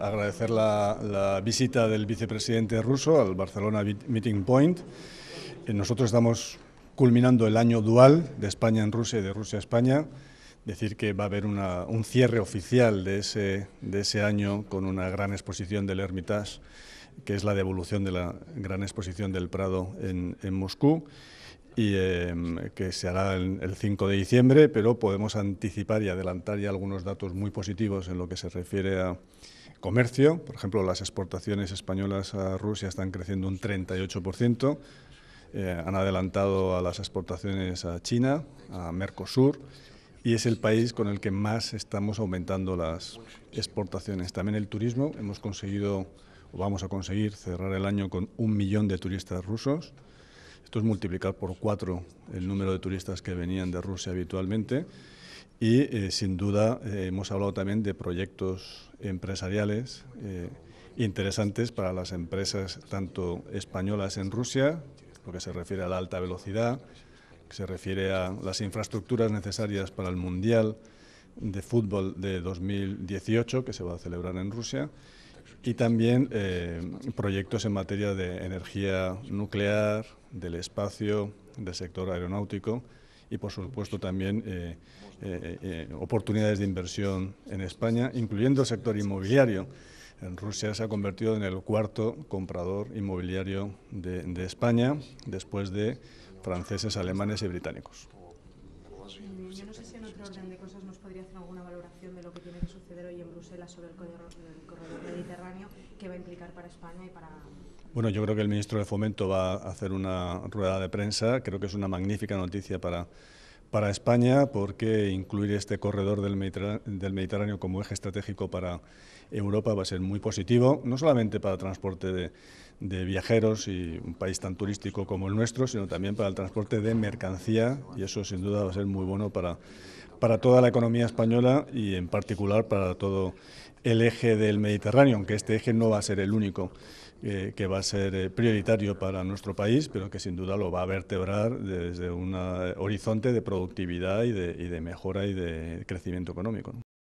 Agradecer la, visita del vicepresidente ruso al Barcelona Meeting Point. Eh, nosotros estamos culminando el año dual de España en Rusia y de Rusia a España. Decir que va a haber un cierre oficial de ese, de ese año con una gran exposición del Hermitage, que es la devolución de la gran exposición del Prado en, Moscú y em, que se hará el, 5 de diciembre, pero podemos anticipar y adelantar ya algunos datos muy positivos en lo que se refiere a, comercio, por ejemplo, las exportaciones españolas a Rusia están creciendo un 38%, eh, han adelantado a las exportaciones a China, a Mercosur, y es el país con el que más estamos aumentando las exportaciones. También el turismo, hemos conseguido o vamos a conseguir cerrar el año con un millón de turistas rusos. Esto es multiplicar por cuatro el número de turistas que venían de Rusia habitualmente y eh, sin duda eh, hemos hablado también de proyectos empresariales eh, interesantes para las empresas tanto españolas en Rusia, lo que se refiere a la alta velocidad, que se refiere a las infraestructuras necesarias para el Mundial de Fútbol de 2018 que se va a celebrar en Rusia y también proyectos en materia de energía nuclear, del espacio, del sector aeronáutico y, por supuesto, también eh, eh, eh, oportunidades de inversión en España, incluyendo el sector inmobiliario. Rusia se ha convertido en el cuarto comprador inmobiliario de España, después de franceses, alemanes y británicos. Mm, yo no sé si en otro orden de cosas nos podría hacer alguna valoración de lo que tiene que suceder hoy en Bruselas sobre el corredor, mediterráneo que va a implicar para España y para... Bueno, yo creo que el ministro de Fomento va a hacer una rueda de prensa. Creo que es una magnífica noticia para para España, porque incluir este corredor del Mediterráneo, como eje estratégico para Europa va a ser muy positivo, no solamente para el transporte de, de viajeros y un país tan turístico como el nuestro, sino también para el transporte de mercancía y eso sin duda va a ser muy bueno para, para toda la economía española y en particular para todo el eje del Mediterráneo, aunque este eje no va a ser el único eh, que va a ser eh, prioritario para nuestro país, pero que sin duda lo va a vertebrar desde un horizonte de productividad y de, mejora y de crecimiento económico.